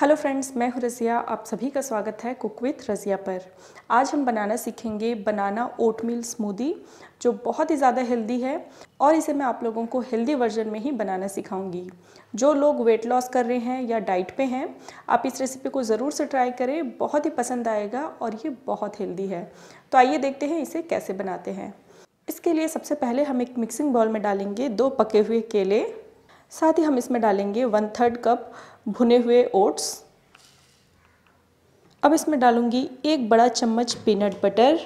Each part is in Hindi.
हेलो फ्रेंड्स मैं हूँ रज़िया आप सभी का स्वागत है कुक विथ रज़िया पर आज हम बनाना सीखेंगे बनाना ओटमील स्मूदी जो बहुत ही ज़्यादा हेल्दी है और इसे मैं आप लोगों को हेल्दी वर्जन में ही बनाना सिखाऊंगी जो लोग वेट लॉस कर रहे हैं या डाइट पे हैं आप इस रेसिपी को ज़रूर से ट्राई करें बहुत ही पसंद आएगा और ये बहुत हेल्दी है तो आइए देखते हैं इसे कैसे बनाते हैं इसके लिए सबसे पहले हम एक मिक्सिंग बॉल में डालेंगे दो पके हुए केले साथ ही हम इसमें डालेंगे वन थर्ड कप भुने हुए ओट्स अब इसमें डालूंगी एक बड़ा चम्मच पीनट बटर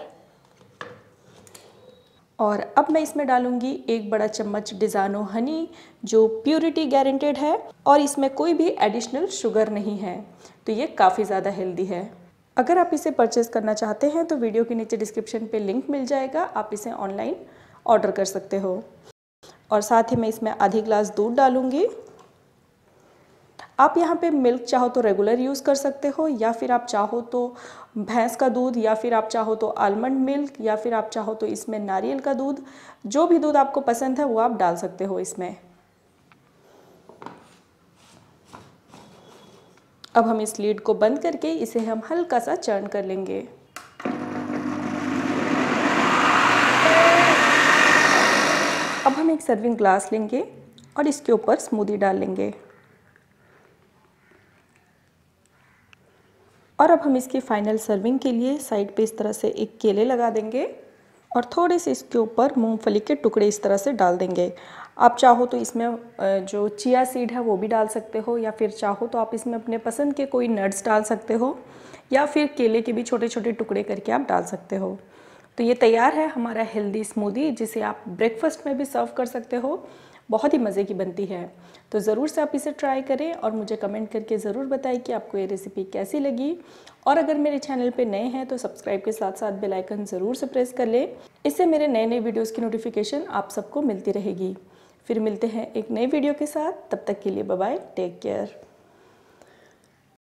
और अब मैं इसमें डालूंगी एक बड़ा चम्मच डिज़ानो हनी जो प्योरिटी गारंटेड है और इसमें कोई भी एडिशनल शुगर नहीं है तो ये काफ़ी ज़्यादा हेल्दी है अगर आप इसे परचेस करना चाहते हैं तो वीडियो के नीचे डिस्क्रिप्शन पे लिंक मिल जाएगा आप इसे ऑनलाइन ऑर्डर कर सकते हो और साथ ही मैं इसमें आधी ग्लास दूध डालूंगी आप यहाँ पे मिल्क चाहो तो रेगुलर यूज़ कर सकते हो या फिर आप चाहो तो भैंस का दूध या फिर आप चाहो तो आलमंड मिल्क या फिर आप चाहो तो इसमें नारियल का दूध जो भी दूध आपको पसंद है वो आप डाल सकते हो इसमें अब हम इस लीड को बंद करके इसे हम हल्का सा चर्न कर लेंगे अब हम एक सर्विंग ग्लास लेंगे और इसके ऊपर स्मूदी डाल लेंगे और अब हम इसकी फाइनल सर्विंग के लिए साइड पे इस तरह से एक केले लगा देंगे और थोड़े से इसके ऊपर मूंगफली के टुकड़े इस तरह से डाल देंगे आप चाहो तो इसमें जो चिया सीड है वो भी डाल सकते हो या फिर चाहो तो आप इसमें अपने पसंद के कोई नट्स डाल सकते हो या फिर केले के भी छोटे छोटे टुकड़े करके आप डाल सकते हो तो ये तैयार है हमारा हेल्दी स्मूदी जिसे आप ब्रेकफास्ट में भी सर्व कर सकते हो बहुत ही मज़े की बनती है तो ज़रूर से आप इसे ट्राई करें और मुझे कमेंट करके ज़रूर बताएं कि आपको ये रेसिपी कैसी लगी और अगर मेरे चैनल पे नए हैं तो सब्सक्राइब के साथ साथ बेल आइकन ज़रूर से प्रेस कर लें इससे मेरे नए नए वीडियोस की नोटिफिकेशन आप सबको मिलती रहेगी फिर मिलते हैं एक नए वीडियो के साथ तब तक के लिए बाय टेक केयर